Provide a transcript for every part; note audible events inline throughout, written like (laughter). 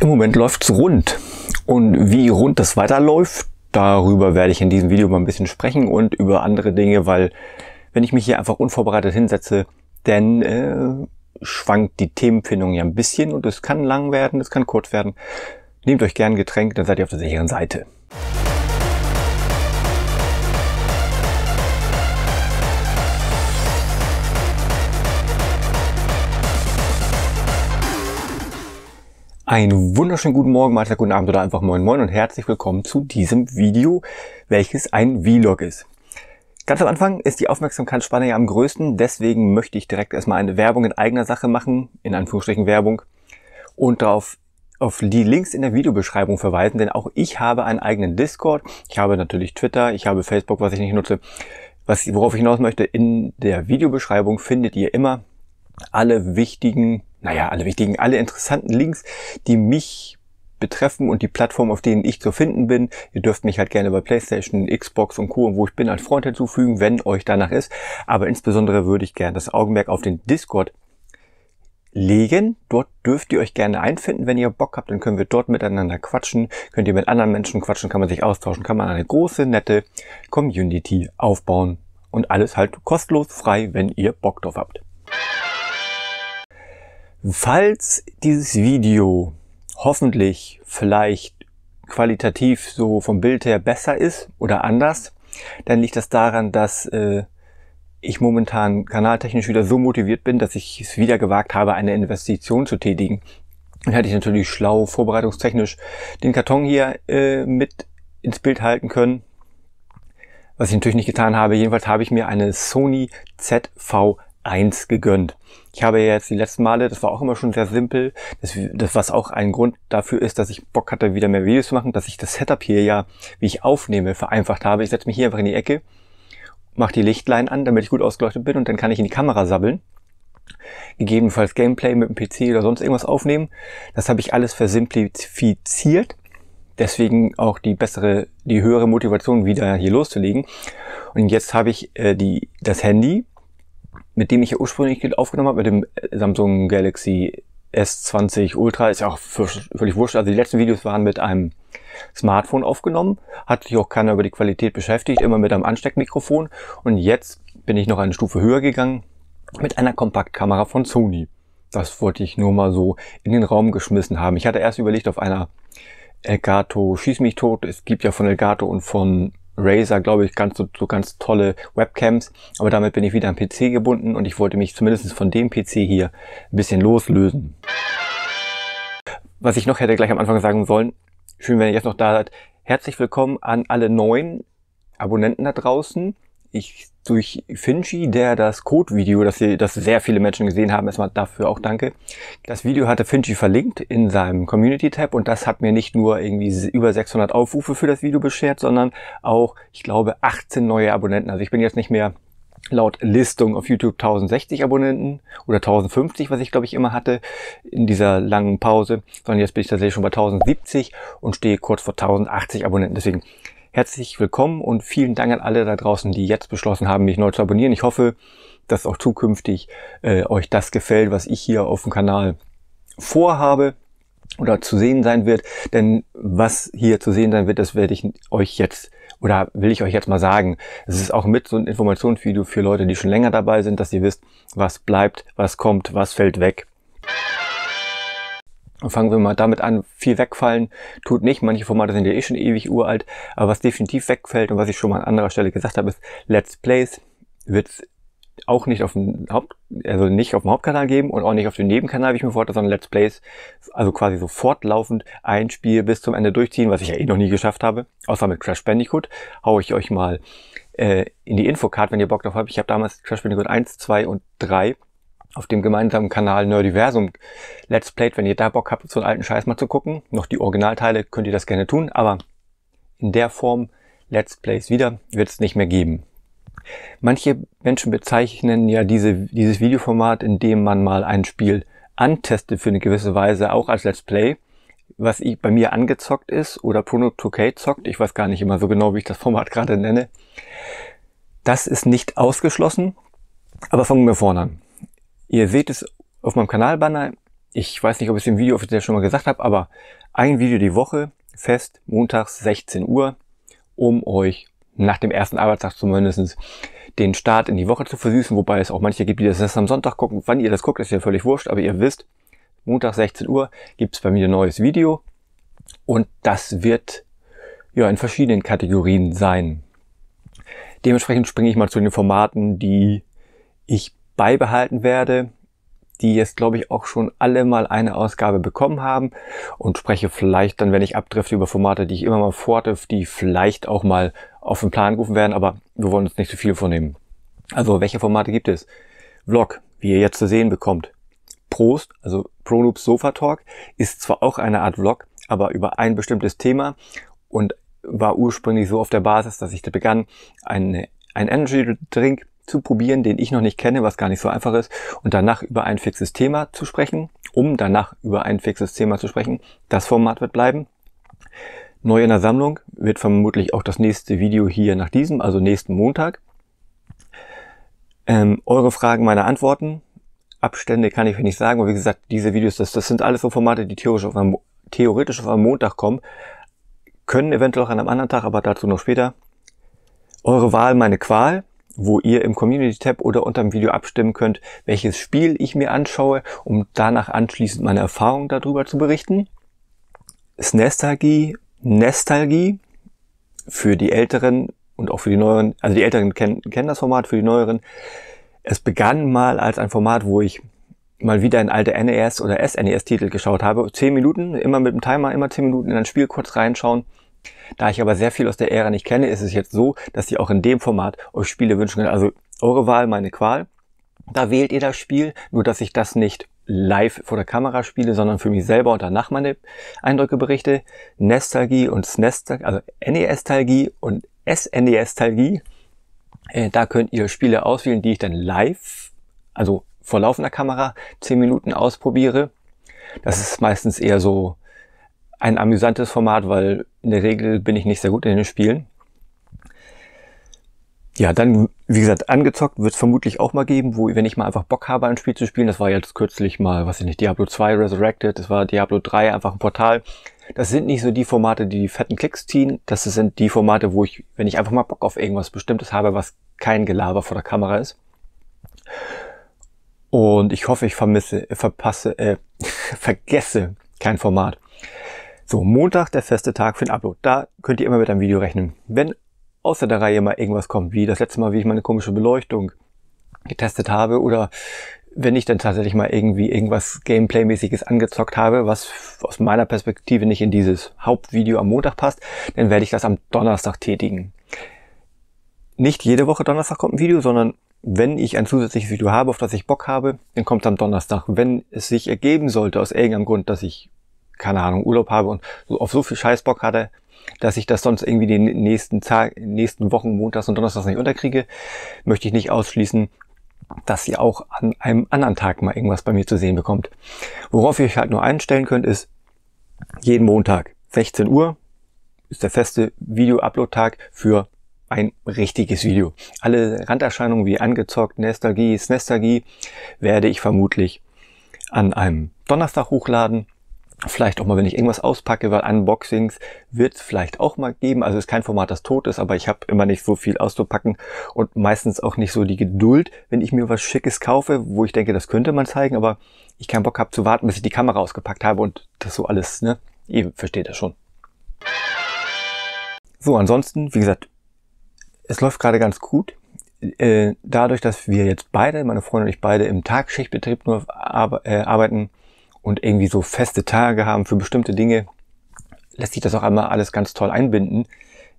Im Moment läuft's rund. Und wie rund das weiterläuft, darüber werde ich in diesem Video mal ein bisschen sprechen und über andere Dinge, weil wenn ich mich hier einfach unvorbereitet hinsetze, dann äh, schwankt die Themenfindung ja ein bisschen und es kann lang werden, es kann kurz werden. Nehmt euch gern ein Getränk, dann seid ihr auf der sicheren Seite. Ein wunderschönen guten Morgen, Mahlzeit, guten Abend oder einfach Moin Moin und herzlich willkommen zu diesem Video, welches ein Vlog ist. Ganz am Anfang ist die Aufmerksamkeitsspanne ja am größten, deswegen möchte ich direkt erstmal eine Werbung in eigener Sache machen, in Anführungsstrichen Werbung, und darauf auf die Links in der Videobeschreibung verweisen, denn auch ich habe einen eigenen Discord, ich habe natürlich Twitter, ich habe Facebook, was ich nicht nutze. Was, worauf ich hinaus möchte, in der Videobeschreibung findet ihr immer alle wichtigen, naja, alle wichtigen, alle interessanten Links, die mich betreffen und die Plattform, auf denen ich zu finden bin. Ihr dürft mich halt gerne bei PlayStation, Xbox und Co. und wo ich bin als Freund hinzufügen, wenn euch danach ist. Aber insbesondere würde ich gerne das Augenmerk auf den Discord legen. Dort dürft ihr euch gerne einfinden, wenn ihr Bock habt. Dann können wir dort miteinander quatschen. Könnt ihr mit anderen Menschen quatschen, kann man sich austauschen, kann man eine große, nette Community aufbauen. Und alles halt kostenlos frei, wenn ihr Bock drauf habt. Falls dieses Video hoffentlich vielleicht qualitativ so vom Bild her besser ist oder anders, dann liegt das daran, dass äh, ich momentan kanaltechnisch wieder so motiviert bin, dass ich es wieder gewagt habe, eine Investition zu tätigen. Dann hätte ich natürlich schlau vorbereitungstechnisch den Karton hier äh, mit ins Bild halten können. Was ich natürlich nicht getan habe. Jedenfalls habe ich mir eine Sony ZV1 gegönnt. Ich habe jetzt die letzten Male, das war auch immer schon sehr simpel, das, das, was auch ein Grund dafür ist, dass ich Bock hatte, wieder mehr Videos zu machen, dass ich das Setup hier ja, wie ich aufnehme, vereinfacht habe. Ich setze mich hier einfach in die Ecke, mache die Lichtlein an, damit ich gut ausgeleuchtet bin und dann kann ich in die Kamera sabbeln. Gegebenenfalls Gameplay mit dem PC oder sonst irgendwas aufnehmen. Das habe ich alles versimplifiziert. Deswegen auch die bessere, die höhere Motivation, wieder hier loszulegen. Und jetzt habe ich äh, die, das Handy mit dem ich ja ursprünglich aufgenommen habe, mit dem äh, Samsung Galaxy S20 Ultra, ist ja auch völlig wurscht. Also die letzten Videos waren mit einem Smartphone aufgenommen, hat sich auch keiner über die Qualität beschäftigt, immer mit einem Ansteckmikrofon. Und jetzt bin ich noch eine Stufe höher gegangen mit einer Kompaktkamera von Sony. Das wollte ich nur mal so in den Raum geschmissen haben. Ich hatte erst überlegt auf einer Elgato Schieß mich tot. Es gibt ja von Elgato und von Razer, glaube ich, ganz so, so ganz tolle Webcams. Aber damit bin ich wieder am PC gebunden und ich wollte mich zumindest von dem PC hier ein bisschen loslösen. Was ich noch hätte gleich am Anfang sagen sollen, schön, wenn ihr jetzt noch da seid. Herzlich willkommen an alle neuen Abonnenten da draußen ich durch Finchi, der das Code-Video, das, das sehr viele Menschen gesehen haben, erstmal dafür auch danke. Das Video hatte Finchi verlinkt in seinem Community-Tab und das hat mir nicht nur irgendwie über 600 Aufrufe für das Video beschert, sondern auch, ich glaube, 18 neue Abonnenten. Also ich bin jetzt nicht mehr laut Listung auf YouTube 1060 Abonnenten oder 1050, was ich glaube ich immer hatte in dieser langen Pause, sondern jetzt bin ich tatsächlich schon bei 1070 und stehe kurz vor 1080 Abonnenten. Deswegen Herzlich willkommen und vielen Dank an alle da draußen, die jetzt beschlossen haben, mich neu zu abonnieren. Ich hoffe, dass auch zukünftig äh, euch das gefällt, was ich hier auf dem Kanal vorhabe oder zu sehen sein wird. Denn was hier zu sehen sein wird, das werde ich euch jetzt oder will ich euch jetzt mal sagen. Es ist auch mit so ein Informationsvideo für Leute, die schon länger dabei sind, dass ihr wisst, was bleibt, was kommt, was fällt weg. Und Fangen wir mal damit an, viel wegfallen tut nicht. Manche Formate sind ja eh schon ewig uralt, aber was definitiv wegfällt und was ich schon mal an anderer Stelle gesagt habe, ist Let's Plays wird auch nicht auf dem Haupt, also nicht auf dem Hauptkanal geben und auch nicht auf dem Nebenkanal, wie ich mir vorstelle, sondern Let's Plays, also quasi so fortlaufend ein Spiel bis zum Ende durchziehen, was ich ja eh noch nie geschafft habe, außer mit Crash Bandicoot, hau ich euch mal äh, in die Infocard, wenn ihr Bock drauf habt. Ich habe damals Crash Bandicoot 1, 2 und 3 auf dem gemeinsamen Kanal Nerdiversum Let's Played, wenn ihr da Bock habt, so einen alten Scheiß mal zu gucken. Noch die Originalteile könnt ihr das gerne tun, aber in der Form Let's Plays wieder wird es nicht mehr geben. Manche Menschen bezeichnen ja diese, dieses Videoformat, in dem man mal ein Spiel antestet für eine gewisse Weise, auch als Let's Play, was ich, bei mir angezockt ist oder Prono 2K zockt. Ich weiß gar nicht immer so genau, wie ich das Format gerade nenne. Das ist nicht ausgeschlossen, aber fangen wir vorne an. Ihr seht es auf meinem Kanalbanner. Ich weiß nicht, ob ich es im Video offiziell schon mal gesagt habe, aber ein Video die Woche, fest, montags 16 Uhr, um euch nach dem ersten Arbeitstag zumindest den Start in die Woche zu versüßen, wobei es auch manche gibt, die das am Sonntag gucken. Wann ihr das guckt, ist ja völlig wurscht, aber ihr wisst, Montag 16 Uhr gibt es bei mir ein neues Video und das wird ja in verschiedenen Kategorien sein. Dementsprechend springe ich mal zu den Formaten, die ich beibehalten werde, die jetzt, glaube ich, auch schon alle mal eine Ausgabe bekommen haben und spreche vielleicht dann, wenn ich abdrifte, über Formate, die ich immer mal vortreffe, die vielleicht auch mal auf den Plan rufen werden, aber wir wollen uns nicht zu viel vornehmen. Also, welche Formate gibt es? Vlog, wie ihr jetzt zu sehen bekommt. Prost, also ProLoops Sofa Talk, ist zwar auch eine Art Vlog, aber über ein bestimmtes Thema und war ursprünglich so auf der Basis, dass ich da begann, eine, ein Energy Drink zu probieren, den ich noch nicht kenne, was gar nicht so einfach ist, und danach über ein fixes Thema zu sprechen, um danach über ein fixes Thema zu sprechen. Das Format wird bleiben. Neu in der Sammlung wird vermutlich auch das nächste Video hier nach diesem, also nächsten Montag. Ähm, eure Fragen, meine Antworten. Abstände kann ich nicht sagen, weil wie gesagt, diese Videos, das, das sind alles so Formate, die theoretisch auf, einem, theoretisch auf einem Montag kommen, können eventuell auch an einem anderen Tag, aber dazu noch später. Eure Wahl, meine Qual wo ihr im Community-Tab oder unter dem Video abstimmen könnt, welches Spiel ich mir anschaue, um danach anschließend meine Erfahrungen darüber zu berichten. Snestalgie, Nestalgie für die Älteren und auch für die Neueren, also die Älteren kennen, kennen das Format, für die Neueren. Es begann mal als ein Format, wo ich mal wieder in alte NES oder SNES-Titel geschaut habe. Zehn Minuten, immer mit dem Timer, immer zehn Minuten in ein Spiel kurz reinschauen da ich aber sehr viel aus der Ära nicht kenne, ist es jetzt so, dass ihr auch in dem Format euch Spiele wünschen könnt. Also eure Wahl, meine Qual. Da wählt ihr das Spiel, nur dass ich das nicht live vor der Kamera spiele, sondern für mich selber und danach meine Eindrücke berichte. Nestalgie und Snestalgie, also NES-Talgie und SNES-Talgie. Äh, da könnt ihr Spiele auswählen, die ich dann live, also vor laufender Kamera, 10 Minuten ausprobiere. Das ist meistens eher so ein amüsantes Format, weil in der Regel bin ich nicht sehr gut in den Spielen. Ja, dann, wie gesagt, angezockt wird es vermutlich auch mal geben, wo, wenn ich mal einfach Bock habe, ein Spiel zu spielen. Das war jetzt kürzlich mal, was ich nicht, Diablo 2 Resurrected, das war Diablo 3, einfach ein Portal. Das sind nicht so die Formate, die die fetten Klicks ziehen. Das sind die Formate, wo ich, wenn ich einfach mal Bock auf irgendwas Bestimmtes habe, was kein Gelaber vor der Kamera ist. Und ich hoffe, ich vermisse, verpasse, äh, (laughs) vergesse kein Format. So, Montag, der feste Tag für den Upload. Da könnt ihr immer mit einem Video rechnen. Wenn außer der Reihe mal irgendwas kommt, wie das letzte Mal, wie ich meine komische Beleuchtung getestet habe oder wenn ich dann tatsächlich mal irgendwie irgendwas Gameplay-mäßiges angezockt habe, was aus meiner Perspektive nicht in dieses Hauptvideo am Montag passt, dann werde ich das am Donnerstag tätigen. Nicht jede Woche Donnerstag kommt ein Video, sondern wenn ich ein zusätzliches Video habe, auf das ich Bock habe, dann kommt es am Donnerstag. Wenn es sich ergeben sollte aus irgendeinem Grund, dass ich keine Ahnung, Urlaub habe und so, auf so viel Scheißbock hatte, dass ich das sonst irgendwie den nächsten Tag, nächsten Wochen, Montags und Donnerstags nicht unterkriege, möchte ich nicht ausschließen, dass ihr auch an einem anderen Tag mal irgendwas bei mir zu sehen bekommt. Worauf ihr euch halt nur einstellen könnt, ist jeden Montag 16 Uhr ist der feste Video-Upload-Tag für ein richtiges Video. Alle Randerscheinungen wie angezockt, Nostalgie, Snestalgie werde ich vermutlich an einem Donnerstag hochladen Vielleicht auch mal, wenn ich irgendwas auspacke, weil Unboxings wird es vielleicht auch mal geben. Also es ist kein Format, das tot ist, aber ich habe immer nicht so viel auszupacken und meistens auch nicht so die Geduld, wenn ich mir was Schickes kaufe, wo ich denke, das könnte man zeigen, aber ich keinen Bock habe zu warten, bis ich die Kamera ausgepackt habe und das so alles, ne? Ihr versteht das schon. So, ansonsten, wie gesagt, es läuft gerade ganz gut äh, dadurch, dass wir jetzt beide, meine Freundin und ich beide im Tagschichtbetrieb nur äh, arbeiten, und irgendwie so feste Tage haben für bestimmte Dinge, lässt sich das auch einmal alles ganz toll einbinden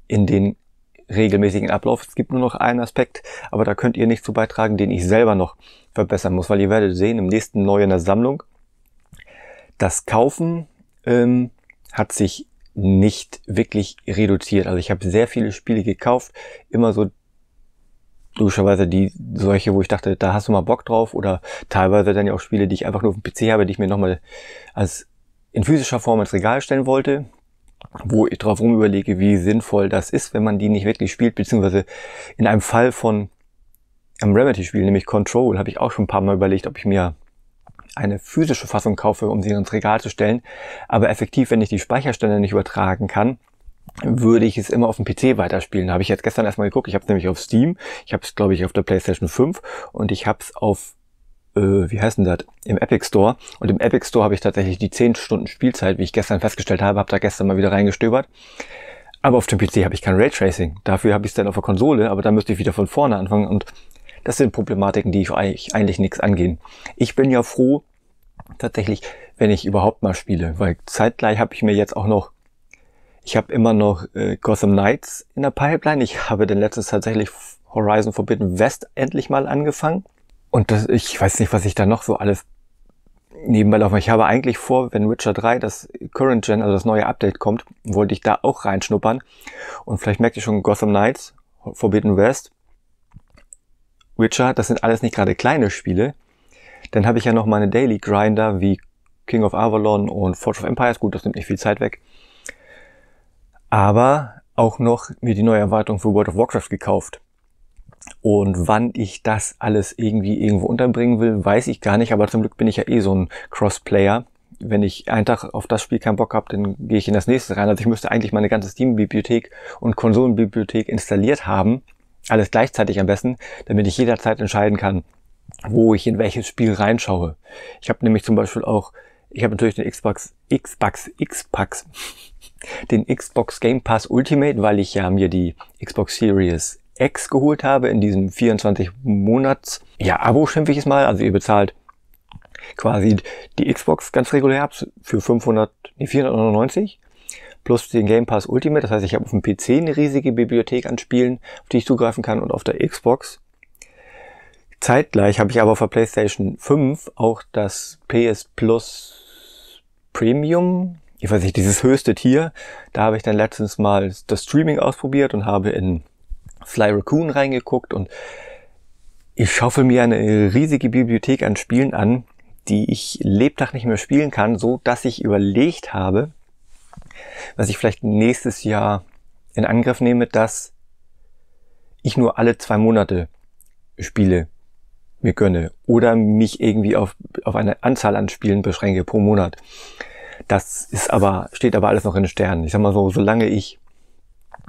in den regelmäßigen Ablauf. Es gibt nur noch einen Aspekt, aber da könnt ihr nicht zu beitragen, den ich selber noch verbessern muss, weil ihr werdet sehen, im nächsten Neu in der Sammlung, das Kaufen ähm, hat sich nicht wirklich reduziert. Also ich habe sehr viele Spiele gekauft, immer so logischerweise die solche, wo ich dachte, da hast du mal Bock drauf oder teilweise dann ja auch Spiele, die ich einfach nur auf dem PC habe, die ich mir nochmal als in physischer Form ins Regal stellen wollte, wo ich drauf rumüberlege, wie sinnvoll das ist, wenn man die nicht wirklich spielt, beziehungsweise in einem Fall von einem Remedy-Spiel, nämlich Control, habe ich auch schon ein paar Mal überlegt, ob ich mir eine physische Fassung kaufe, um sie ins Regal zu stellen. Aber effektiv, wenn ich die Speicherstände nicht übertragen kann, würde ich es immer auf dem PC weiterspielen. Da habe ich jetzt gestern erstmal geguckt. Ich habe es nämlich auf Steam. Ich habe es, glaube ich, auf der PlayStation 5 und ich habe es auf äh, wie heißt denn das, im Epic Store. Und im Epic Store habe ich tatsächlich die 10 Stunden Spielzeit, wie ich gestern festgestellt habe, habe da gestern mal wieder reingestöbert. Aber auf dem PC habe ich kein Raytracing. Dafür habe ich es dann auf der Konsole, aber da müsste ich wieder von vorne anfangen. Und das sind Problematiken, die ich eigentlich, eigentlich nichts angehen. Ich bin ja froh, tatsächlich, wenn ich überhaupt mal spiele, weil zeitgleich habe ich mir jetzt auch noch ich habe immer noch äh, Gotham Knights in der Pipeline. Ich habe den letztens tatsächlich Horizon Forbidden West endlich mal angefangen. Und das, ich weiß nicht, was ich da noch so alles nebenbei laufen. Ich habe eigentlich vor, wenn Witcher 3, das Current Gen, also das neue Update kommt, wollte ich da auch reinschnuppern. Und vielleicht merkt ihr schon, Gotham Knights, Forbidden West, Witcher, das sind alles nicht gerade kleine Spiele. Dann habe ich ja noch meine Daily Grinder wie King of Avalon und Forge of Empires. Gut, das nimmt nicht viel Zeit weg aber auch noch mir die neue Erwartung für World of Warcraft gekauft. Und wann ich das alles irgendwie irgendwo unterbringen will, weiß ich gar nicht, aber zum Glück bin ich ja eh so ein Crossplayer. Wenn ich einen Tag auf das Spiel keinen Bock habe, dann gehe ich in das nächste rein. Also ich müsste eigentlich meine ganze Steam-Bibliothek und Konsolenbibliothek installiert haben. Alles gleichzeitig am besten, damit ich jederzeit entscheiden kann, wo ich in welches Spiel reinschaue. Ich habe nämlich zum Beispiel auch ich habe natürlich den Xbox, Xbox, Xbox, den Xbox Game Pass Ultimate, weil ich ja mir die Xbox Series X geholt habe in diesem 24 Monats, ja, Abo schimpfe ich es mal. Also ihr bezahlt quasi die Xbox ganz regulär für 500, nee, 499 plus den Game Pass Ultimate. Das heißt, ich habe auf dem PC eine riesige Bibliothek an Spielen, auf die ich zugreifen kann und auf der Xbox Zeitgleich habe ich aber auf der PlayStation 5 auch das PS Plus Premium, ich weiß nicht, dieses höchste Tier. Da habe ich dann letztens mal das Streaming ausprobiert und habe in Sly Raccoon reingeguckt und ich schaffe mir eine riesige Bibliothek an Spielen an, die ich lebtag nicht mehr spielen kann, so dass ich überlegt habe, was ich vielleicht nächstes Jahr in Angriff nehme, dass ich nur alle zwei Monate Spiele mir gönne oder mich irgendwie auf, auf eine Anzahl an Spielen beschränke pro Monat. Das ist aber, steht aber alles noch in den Sternen. Ich sag mal so, solange ich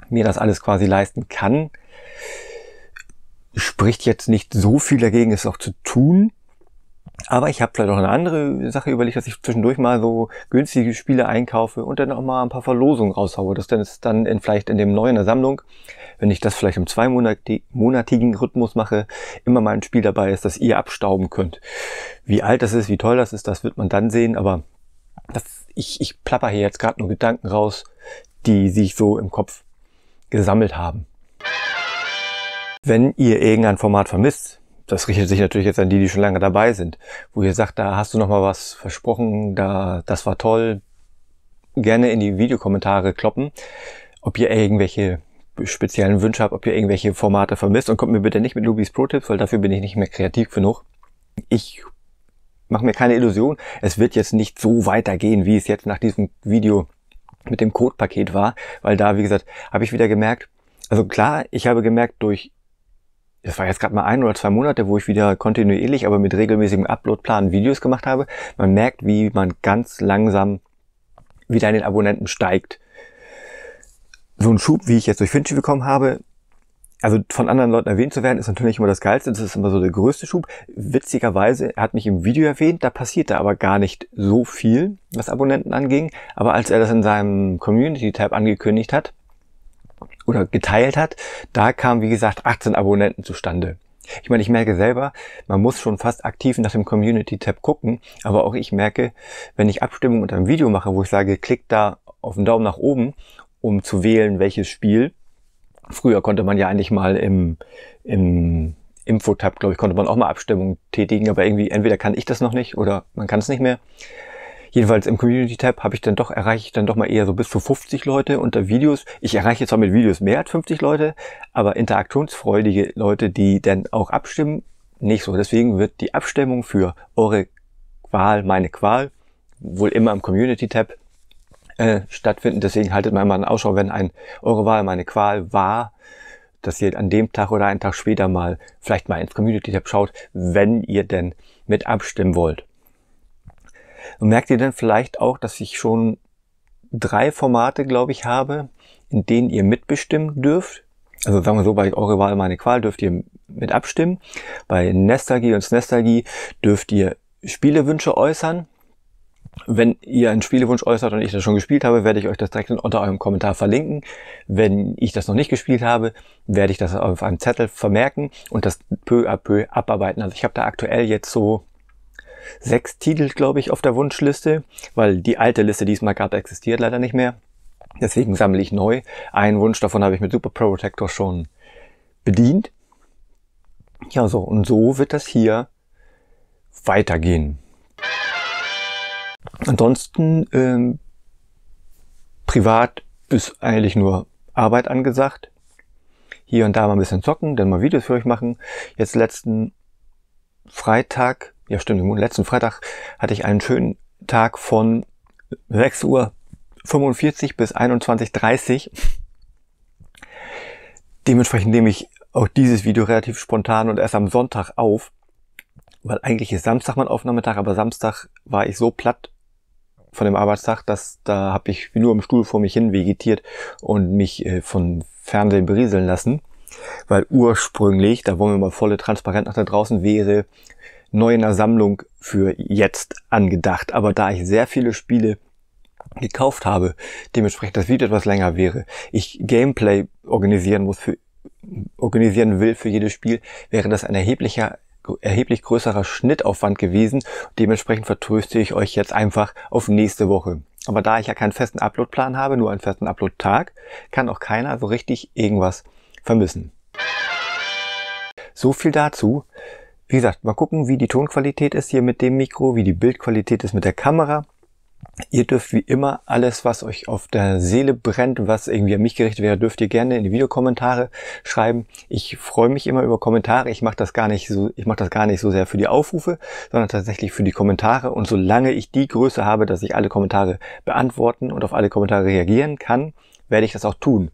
mir das alles quasi leisten kann, spricht jetzt nicht so viel dagegen, es auch zu tun. Aber ich habe vielleicht noch eine andere Sache überlegt, dass ich zwischendurch mal so günstige Spiele einkaufe und dann auch mal ein paar Verlosungen raushaue. Das dann ist dann in, vielleicht in dem neuen der Sammlung, wenn ich das vielleicht im zweimonatigen Rhythmus mache, immer mal ein Spiel dabei ist, das ihr abstauben könnt. Wie alt das ist, wie toll das ist, das wird man dann sehen. Aber das, ich, ich plapper hier jetzt gerade nur Gedanken raus, die sich so im Kopf gesammelt haben. Wenn ihr irgendein Format vermisst, das richtet sich natürlich jetzt an die, die schon lange dabei sind, wo ihr sagt, da hast du noch mal was versprochen, da das war toll. Gerne in die Videokommentare kloppen, ob ihr irgendwelche speziellen Wünsche habt, ob ihr irgendwelche Formate vermisst und kommt mir bitte nicht mit Lubis Pro-Tipps, weil dafür bin ich nicht mehr kreativ genug. Ich mache mir keine Illusion, es wird jetzt nicht so weitergehen, wie es jetzt nach diesem Video mit dem Code-Paket war, weil da, wie gesagt, habe ich wieder gemerkt, also klar, ich habe gemerkt, durch das war jetzt gerade mal ein oder zwei Monate, wo ich wieder kontinuierlich, aber mit regelmäßigem Uploadplan Videos gemacht habe. Man merkt, wie man ganz langsam wieder in den Abonnenten steigt. So ein Schub, wie ich jetzt durch Finchi bekommen habe, also von anderen Leuten erwähnt zu werden, ist natürlich immer das Geilste. Das ist immer so der größte Schub. Witzigerweise, er hat mich im Video erwähnt, da passierte aber gar nicht so viel, was Abonnenten anging. Aber als er das in seinem Community-Tab angekündigt hat, oder geteilt hat, da kamen, wie gesagt, 18 Abonnenten zustande. Ich meine, ich merke selber, man muss schon fast aktiv nach dem Community-Tab gucken, aber auch ich merke, wenn ich Abstimmung unter einem Video mache, wo ich sage, klickt da auf den Daumen nach oben, um zu wählen, welches Spiel. Früher konnte man ja eigentlich mal im, im Info-Tab, glaube ich, konnte man auch mal Abstimmung tätigen, aber irgendwie entweder kann ich das noch nicht oder man kann es nicht mehr. Jedenfalls im Community-Tab habe ich dann doch, erreiche ich dann doch mal eher so bis zu 50 Leute unter Videos. Ich erreiche zwar mit Videos mehr als 50 Leute, aber interaktionsfreudige Leute, die dann auch abstimmen, nicht so. Deswegen wird die Abstimmung für eure Qual, meine Qual, wohl immer im Community-Tab äh, stattfinden. Deswegen haltet mal einen Ausschau, wenn ein eure Wahl, meine Qual war, dass ihr an dem Tag oder einen Tag später mal vielleicht mal ins Community-Tab schaut, wenn ihr denn mit abstimmen wollt. Und merkt ihr denn vielleicht auch, dass ich schon drei Formate, glaube ich, habe, in denen ihr mitbestimmen dürft? Also sagen wir so, bei Eure Wahl, meine Qual dürft ihr mit abstimmen. Bei Nestagie und Snestagie dürft ihr Spielewünsche äußern. Wenn ihr einen Spielewunsch äußert und ich das schon gespielt habe, werde ich euch das direkt unter eurem Kommentar verlinken. Wenn ich das noch nicht gespielt habe, werde ich das auf einem Zettel vermerken und das peu à peu abarbeiten. Also ich habe da aktuell jetzt so sechs Titel, glaube ich, auf der Wunschliste, weil die alte Liste, diesmal es gab, existiert leider nicht mehr. Deswegen sammle ich neu. Einen Wunsch davon habe ich mit Super Pro Protector schon bedient. Ja, so. Und so wird das hier weitergehen. Ansonsten ähm, privat ist eigentlich nur Arbeit angesagt. Hier und da mal ein bisschen zocken, dann mal Videos für euch machen. Jetzt letzten Freitag ja stimmt, letzten Freitag hatte ich einen schönen Tag von 6 Uhr 45 bis 21.30 Uhr. Dementsprechend nehme ich auch dieses Video relativ spontan und erst am Sonntag auf, weil eigentlich ist Samstag mein Aufnahmetag, aber Samstag war ich so platt von dem Arbeitstag, dass da habe ich nur im Stuhl vor mich hin vegetiert und mich äh, von Fernsehen berieseln lassen, weil ursprünglich, da wollen wir mal volle transparent nach da draußen, wäre neu in der Sammlung für jetzt angedacht. Aber da ich sehr viele Spiele gekauft habe, dementsprechend das Video etwas länger wäre, ich Gameplay organisieren muss für, organisieren will für jedes Spiel, wäre das ein erheblicher erheblich größerer Schnittaufwand gewesen. Dementsprechend vertröste ich euch jetzt einfach auf nächste Woche. Aber da ich ja keinen festen Uploadplan habe, nur einen festen Upload-Tag, kann auch keiner so richtig irgendwas vermissen. So viel dazu. Wie gesagt, mal gucken, wie die Tonqualität ist hier mit dem Mikro, wie die Bildqualität ist mit der Kamera. Ihr dürft wie immer alles, was euch auf der Seele brennt, was irgendwie an mich gerichtet wäre, dürft ihr gerne in die Videokommentare schreiben. Ich freue mich immer über Kommentare. Ich mache das gar nicht so, ich mache das gar nicht so sehr für die Aufrufe, sondern tatsächlich für die Kommentare. Und solange ich die Größe habe, dass ich alle Kommentare beantworten und auf alle Kommentare reagieren kann, werde ich das auch tun.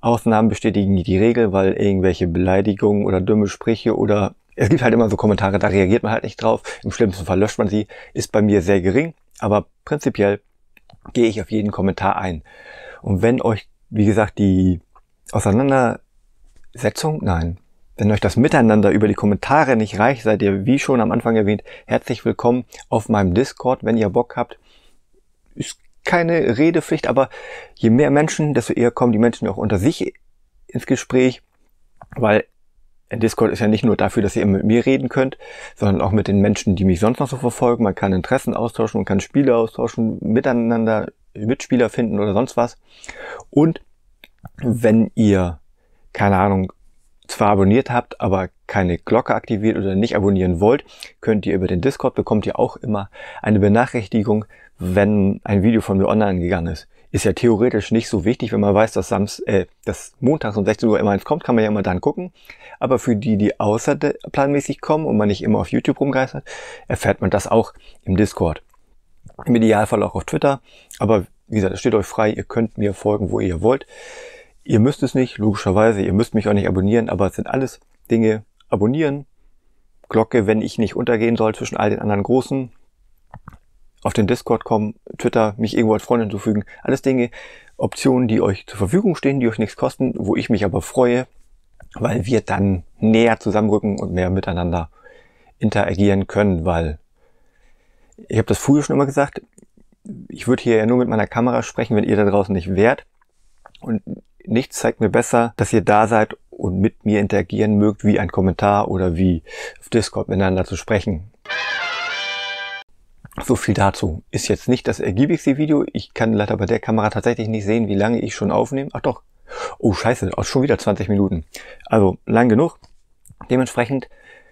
Ausnahmen bestätigen die Regel, weil irgendwelche Beleidigungen oder dumme Sprüche oder es gibt halt immer so Kommentare, da reagiert man halt nicht drauf. Im schlimmsten Fall löscht man sie. Ist bei mir sehr gering, aber prinzipiell gehe ich auf jeden Kommentar ein. Und wenn euch, wie gesagt, die Auseinandersetzung, nein, wenn euch das Miteinander über die Kommentare nicht reicht, seid ihr, wie schon am Anfang erwähnt, herzlich willkommen auf meinem Discord, wenn ihr Bock habt. Ist keine Redepflicht, aber je mehr Menschen, desto eher kommen die Menschen auch unter sich ins Gespräch, weil Discord ist ja nicht nur dafür, dass ihr mit mir reden könnt, sondern auch mit den Menschen, die mich sonst noch so verfolgen. Man kann Interessen austauschen, man kann Spiele austauschen, miteinander Mitspieler finden oder sonst was. Und wenn ihr, keine Ahnung, zwar abonniert habt, aber keine Glocke aktiviert oder nicht abonnieren wollt, könnt ihr über den Discord bekommt ihr auch immer eine Benachrichtigung, wenn ein Video von mir online gegangen ist. Ist ja theoretisch nicht so wichtig, wenn man weiß, dass, Sams, äh, dass montags um 16 Uhr immer eins kommt, kann man ja immer dann gucken. Aber für die, die außerplanmäßig kommen und man nicht immer auf YouTube rumgeistert, erfährt man das auch im Discord. Im Idealfall auch auf Twitter. Aber wie gesagt, es steht euch frei, ihr könnt mir folgen, wo ihr wollt. Ihr müsst es nicht, logischerweise, ihr müsst mich auch nicht abonnieren, aber es sind alles Dinge. Abonnieren, Glocke, wenn ich nicht untergehen soll zwischen all den anderen großen auf den Discord kommen, Twitter, mich irgendwo als Freund hinzufügen. Alles Dinge, Optionen, die euch zur Verfügung stehen, die euch nichts kosten, wo ich mich aber freue, weil wir dann näher zusammenrücken und mehr miteinander interagieren können, weil ich habe das früher schon immer gesagt, ich würde hier ja nur mit meiner Kamera sprechen, wenn ihr da draußen nicht wärt. Und nichts zeigt mir besser, dass ihr da seid und mit mir interagieren mögt, wie ein Kommentar oder wie auf Discord miteinander zu sprechen. So viel dazu. Ist jetzt nicht das ergiebigste Video. Ich kann leider bei der Kamera tatsächlich nicht sehen, wie lange ich schon aufnehme. Ach doch. Oh, scheiße. Auch schon wieder 20 Minuten. Also, lang genug. Dementsprechend,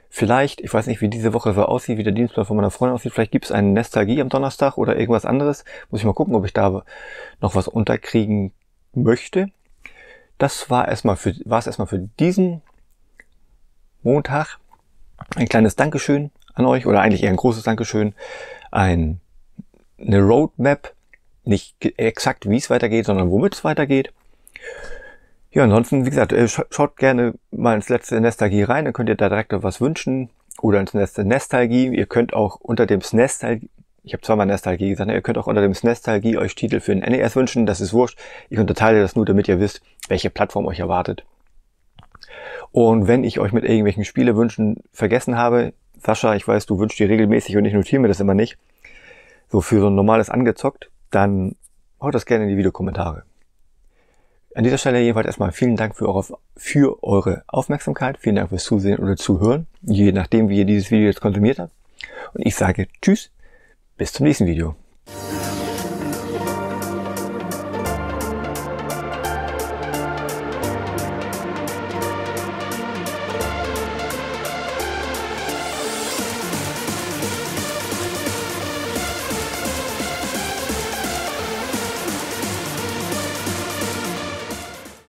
vielleicht, ich weiß nicht, wie diese Woche so aussieht, wie der Dienstplan von meiner Freundin aussieht. Vielleicht gibt es einen Nostalgie am Donnerstag oder irgendwas anderes. Muss ich mal gucken, ob ich da noch was unterkriegen möchte. Das war erstmal für, war es erstmal für diesen Montag. Ein kleines Dankeschön an euch oder eigentlich eher ein großes Dankeschön ein, eine Roadmap, nicht exakt wie es weitergeht, sondern womit es weitergeht. Ja, ansonsten, wie gesagt, äh, schaut gerne mal ins letzte Nestalgie rein, dann könnt ihr da direkt was wünschen oder ins letzte Nestalgie. Ihr könnt auch unter dem Snestalgie, ich habe zweimal Nestalgie gesagt, ne, ihr könnt auch unter dem Snestalgie euch Titel für den NES wünschen, das ist wurscht. Ich unterteile das nur, damit ihr wisst, welche Plattform euch erwartet. Und wenn ich euch mit irgendwelchen Spielewünschen vergessen habe, Sascha, ich weiß, du wünschst dir regelmäßig und ich notiere mir das immer nicht, so für so ein normales angezockt, dann haut das gerne in die Videokommentare. An dieser Stelle jedenfalls erstmal vielen Dank für eure, für eure Aufmerksamkeit, vielen Dank fürs Zusehen oder Zuhören, je nachdem, wie ihr dieses Video jetzt konsumiert habt. Und ich sage Tschüss, bis zum nächsten Video.